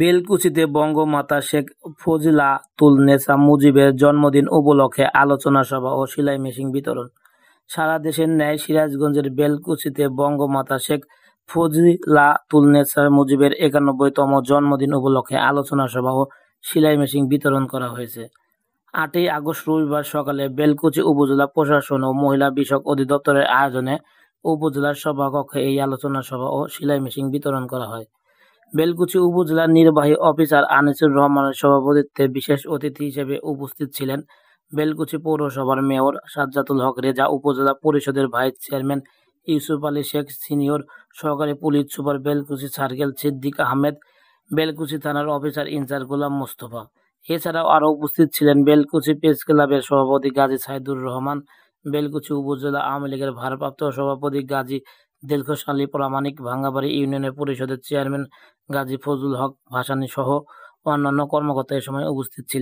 বেলকুচিতে বঙ্গমাতা শেখ ফজিলা ফজিলাতুলনেছা মুজিবের জন্মদিন উপলক্ষে আলোচনা সভা ও সেলাই মেশিন বিতরণ সারা দেশের ন্যায় সিরাজগঞ্জের বেলকুচিতে বঙ্গমাতা শেখ ফজিলা ফজিলাতুলনেছা মুজিবের একানব্বইতম জন্মদিন উপলক্ষে আলোচনা সভা ও সেলাই মেশিন বিতরণ করা হয়েছে আটই আগস্ট রবিবার সকালে বেলকুচি উপজেলা প্রশাসন ও মহিলা বিষয়ক অধিদপ্তরের আয়োজনে উপজেলার সভাকক্ষে এই আলোচনা সভা ও সেলাই মেশিন বিতরণ করা হয় বেলকুচি উপজেলার নির্বাহী অফিসার আনিসুর রহমানের সভাপতিত্বে বিশেষ অতিথি হিসেবে উপস্থিত ছিলেন বেলকুচি পৌরসভার মেয়র সাজ্জাতুল হক রেজা উপজেলা পরিষদের vice chairman Yusuf Ali Sheikh senior সহকারী police super Belkuchi circle Siddique Ahmed Belkuchi থানার অফিসার ইনচার্জ গোলাম মোস্তফা এছাড়াও আরও উপস্থিত ছিলেন বেলকুচি প্রেস ক্লাবের সভাপতি গাজী সাইদুর রহমান বেলকুচি উপজেলা আওয়ামী লীগের ভারপ্রাপ্ত সভাপতি গাজী দীর্ঘশালী প্রামাণিক ভাঙ্গাবাড়ি ইউনিয়নের পরিষদের চেয়ারম্যান গাজী ফজুল হক ভাসানী সহ অন্যান্য কর্মকর্তা এ সময় উপস্থিত ছিলেন